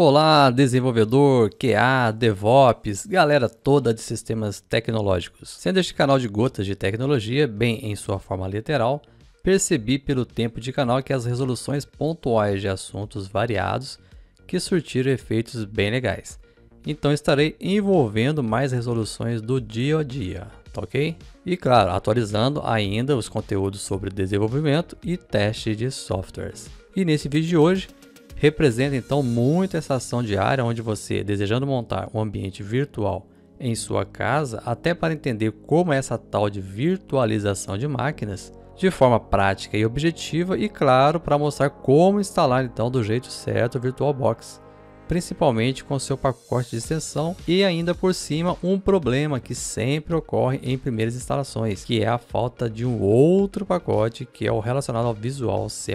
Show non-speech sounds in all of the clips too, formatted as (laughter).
Olá, desenvolvedor, QA, DevOps, galera toda de sistemas tecnológicos. Sendo este canal de gotas de tecnologia, bem em sua forma literal, percebi pelo tempo de canal que as resoluções pontuais de assuntos variados que surtiram efeitos bem legais. Então estarei envolvendo mais resoluções do dia a dia, tá ok? E claro, atualizando ainda os conteúdos sobre desenvolvimento e teste de softwares. E nesse vídeo de hoje, Representa então muito essa ação diária onde você, desejando montar um ambiente virtual em sua casa, até para entender como é essa tal de virtualização de máquinas, de forma prática e objetiva e claro, para mostrar como instalar então do jeito certo o VirtualBox principalmente com seu pacote de extensão e ainda por cima um problema que sempre ocorre em primeiras instalações, que é a falta de um outro pacote que é o relacionado ao Visual C++,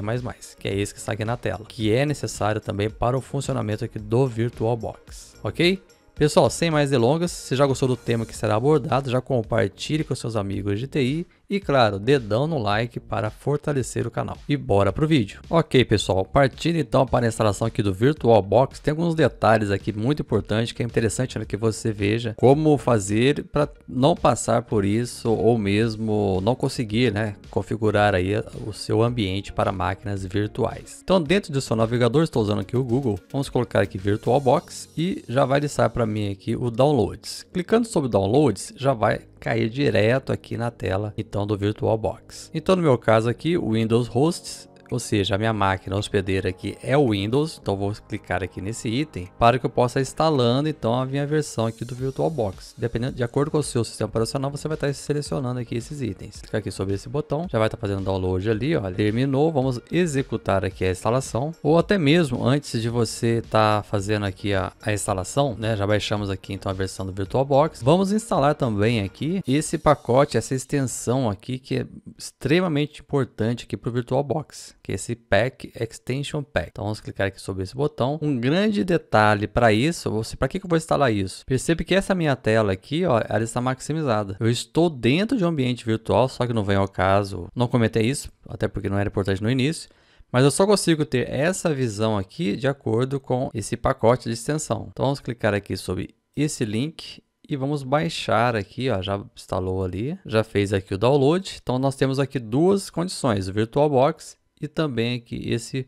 que é esse que está aqui na tela, que é necessário também para o funcionamento aqui do VirtualBox, ok? Pessoal, sem mais delongas, se já gostou do tema que será abordado, já compartilhe com seus amigos de TI e claro, dedão no like para fortalecer o canal. E bora pro vídeo. Ok pessoal, partindo então para a instalação aqui do VirtualBox, tem alguns detalhes aqui muito importantes que é interessante né, que você veja como fazer para não passar por isso ou mesmo não conseguir né, configurar aí o seu ambiente para máquinas virtuais. Então dentro do seu navegador, estou usando aqui o Google, vamos colocar aqui VirtualBox e já vai listar para mim aqui o Downloads. Clicando sobre Downloads já vai cair direto aqui na tela, então do VirtualBox. Então no meu caso aqui, o Windows Hosts ou seja, a minha máquina hospedeira aqui é o Windows, então vou clicar aqui nesse item para que eu possa instalando então a minha versão aqui do VirtualBox. Dependendo, de acordo com o seu sistema operacional, você vai estar selecionando aqui esses itens. Clica aqui sobre esse botão, já vai estar fazendo download ali, olha. Terminou, vamos executar aqui a instalação. Ou até mesmo, antes de você estar tá fazendo aqui a, a instalação, né? Já baixamos aqui então a versão do VirtualBox. Vamos instalar também aqui esse pacote, essa extensão aqui que é extremamente importante aqui para o VirtualBox que é esse pack extension pack. Então vamos clicar aqui sobre esse botão. Um grande detalhe para isso, para que que eu vou instalar isso? Percebe que essa minha tela aqui, ó, ela está maximizada. Eu estou dentro de um ambiente virtual, só que não vem ao caso. Não comentei isso, até porque não era importante no início. Mas eu só consigo ter essa visão aqui de acordo com esse pacote de extensão. Então vamos clicar aqui sobre esse link e vamos baixar aqui, ó, já instalou ali, já fez aqui o download. Então nós temos aqui duas condições, o VirtualBox e também aqui esse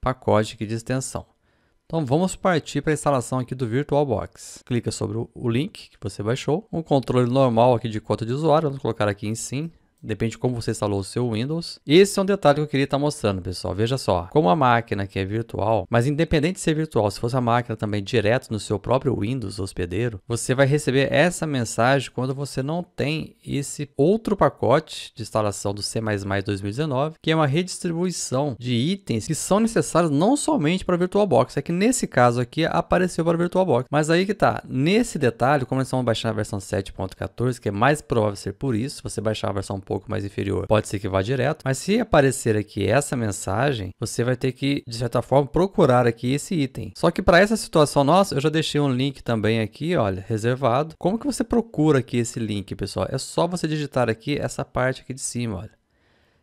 pacote aqui de extensão. Então vamos partir para a instalação aqui do VirtualBox. Clica sobre o link que você baixou. Um controle normal aqui de conta de usuário, vamos colocar aqui em Sim. Depende de como você instalou o seu Windows. Esse é um detalhe que eu queria estar tá mostrando, pessoal. Veja só, como a máquina que é virtual, mas independente de ser virtual, se fosse a máquina também direto no seu próprio Windows hospedeiro, você vai receber essa mensagem quando você não tem esse outro pacote de instalação do C++ 2019, que é uma redistribuição de itens que são necessários não somente para VirtualBox, é que nesse caso aqui apareceu para VirtualBox. Mas aí que tá, nesse detalhe, como nós vamos baixar a versão 7.14, que é mais provável ser por isso, você baixar a versão pouco mais inferior, pode ser que vá direto. Mas se aparecer aqui essa mensagem, você vai ter que, de certa forma, procurar aqui esse item. Só que para essa situação nossa, eu já deixei um link também aqui, olha, reservado. Como que você procura aqui esse link, pessoal? É só você digitar aqui essa parte aqui de cima, olha.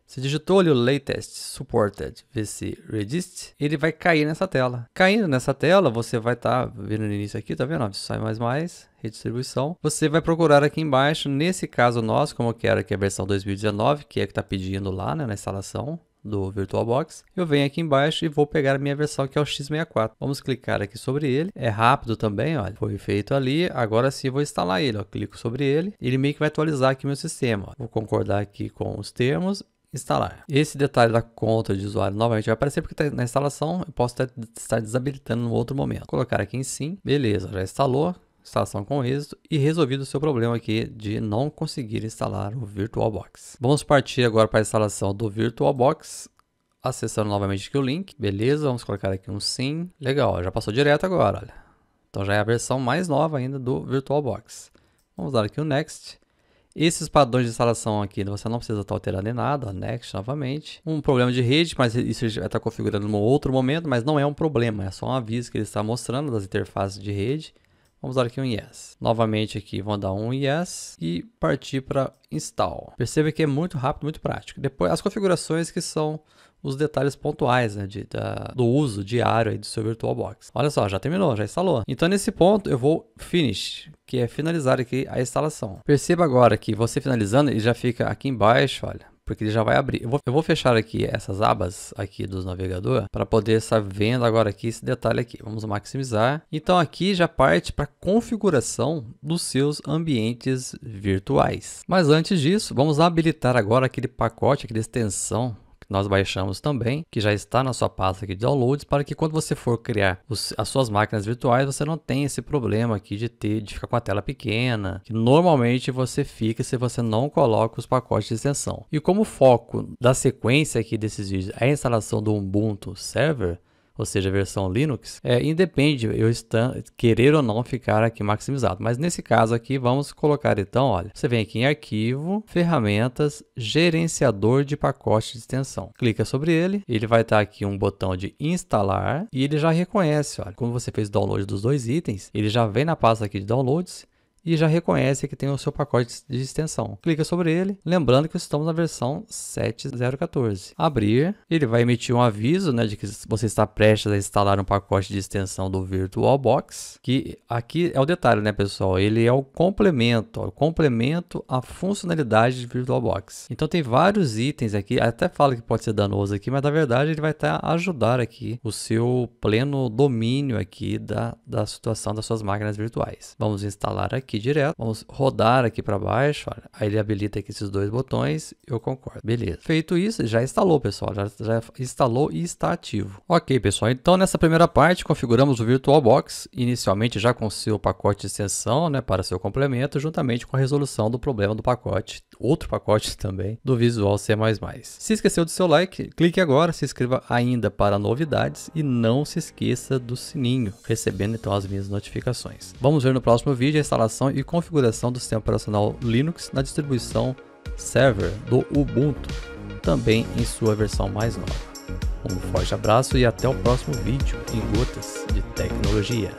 Você digitou ali o latest supported VC Redist, ele vai cair nessa tela. Caindo nessa tela, você vai estar tá, vendo no início aqui, tá vendo? Sai mais mais, redistribuição. Você vai procurar aqui embaixo, nesse caso nosso, como eu quero aqui é a versão 2019, que é que está pedindo lá né, na instalação do VirtualBox, eu venho aqui embaixo e vou pegar a minha versão que é o X64. Vamos clicar aqui sobre ele, é rápido também, olha, foi feito ali, agora sim vou instalar ele, ó. clico sobre ele, ele meio que vai atualizar aqui o meu sistema. Vou concordar aqui com os termos instalar. Esse detalhe da conta de usuário novamente vai aparecer porque tá na instalação, eu posso estar desabilitando no outro momento. Vou colocar aqui em sim, beleza, já instalou, instalação com êxito e resolvido o seu problema aqui de não conseguir instalar o VirtualBox. Vamos partir agora para a instalação do VirtualBox, acessando novamente aqui o link, beleza, vamos colocar aqui um sim, legal, já passou direto agora, olha. Então já é a versão mais nova ainda do VirtualBox. Vamos dar aqui o Next, esses padrões de instalação aqui, você não precisa estar alterando em nada, next novamente. Um problema de rede, mas isso já está configurando em um outro momento, mas não é um problema, é só um aviso que ele está mostrando das interfaces de rede. Vamos dar aqui um yes. Novamente aqui, vamos dar um yes e partir para install. Perceba que é muito rápido, muito prático. Depois, as configurações que são os detalhes pontuais né, de, da, do uso diário aí do seu VirtualBox. Olha só, já terminou, já instalou. Então nesse ponto eu vou finish, que é finalizar aqui a instalação. Perceba agora que você finalizando ele já fica aqui embaixo, olha, porque ele já vai abrir. Eu vou, eu vou, fechar aqui essas abas aqui do navegador para poder estar vendo agora aqui esse detalhe aqui. Vamos maximizar. Então aqui já parte para configuração dos seus ambientes virtuais. Mas antes disso, vamos habilitar agora aquele pacote, aquela extensão nós baixamos também, que já está na sua pasta aqui de downloads, para que quando você for criar os, as suas máquinas virtuais, você não tenha esse problema aqui de ter de ficar com a tela pequena, que normalmente você fica se você não coloca os pacotes de extensão. E como o foco da sequência aqui desses vídeos é a instalação do Ubuntu Server, ou seja, a versão Linux, é, independe eu estar, querer ou não ficar aqui maximizado. Mas nesse caso aqui, vamos colocar então, olha, você vem aqui em arquivo, ferramentas, gerenciador de pacote de extensão. Clica sobre ele, ele vai estar aqui um botão de instalar e ele já reconhece, olha, quando você fez o download dos dois itens, ele já vem na pasta aqui de downloads e já reconhece que tem o seu pacote de extensão. Clica sobre ele, lembrando que estamos na versão 7.0.14. Abrir, ele vai emitir um aviso né, de que você está prestes a instalar um pacote de extensão do VirtualBox, que aqui é o detalhe, né, pessoal? Ele é o complemento, o complemento à funcionalidade de VirtualBox. Então tem vários itens aqui, até fala que pode ser danoso aqui, mas na verdade ele vai até ajudar aqui o seu pleno domínio aqui da, da situação das suas máquinas virtuais. Vamos instalar aqui aqui direto. Vamos rodar aqui para baixo. Olha. Aí ele habilita aqui esses dois botões. Eu concordo. Beleza. Feito isso, já instalou, pessoal. Já, já instalou e está ativo. Ok, pessoal. Então, nessa primeira parte, configuramos o VirtualBox, inicialmente já com seu pacote de extensão, né, para seu complemento, juntamente com a resolução do problema do pacote, outro pacote (laughs) também, do Visual C++. Se esqueceu do seu like, clique agora, se inscreva ainda para novidades e não se esqueça do sininho, recebendo então as minhas notificações. Vamos ver no próximo vídeo a instalação instalação e configuração do sistema operacional Linux na distribuição server do Ubuntu, também em sua versão mais nova. Um forte abraço e até o próximo vídeo em Gotas de Tecnologia.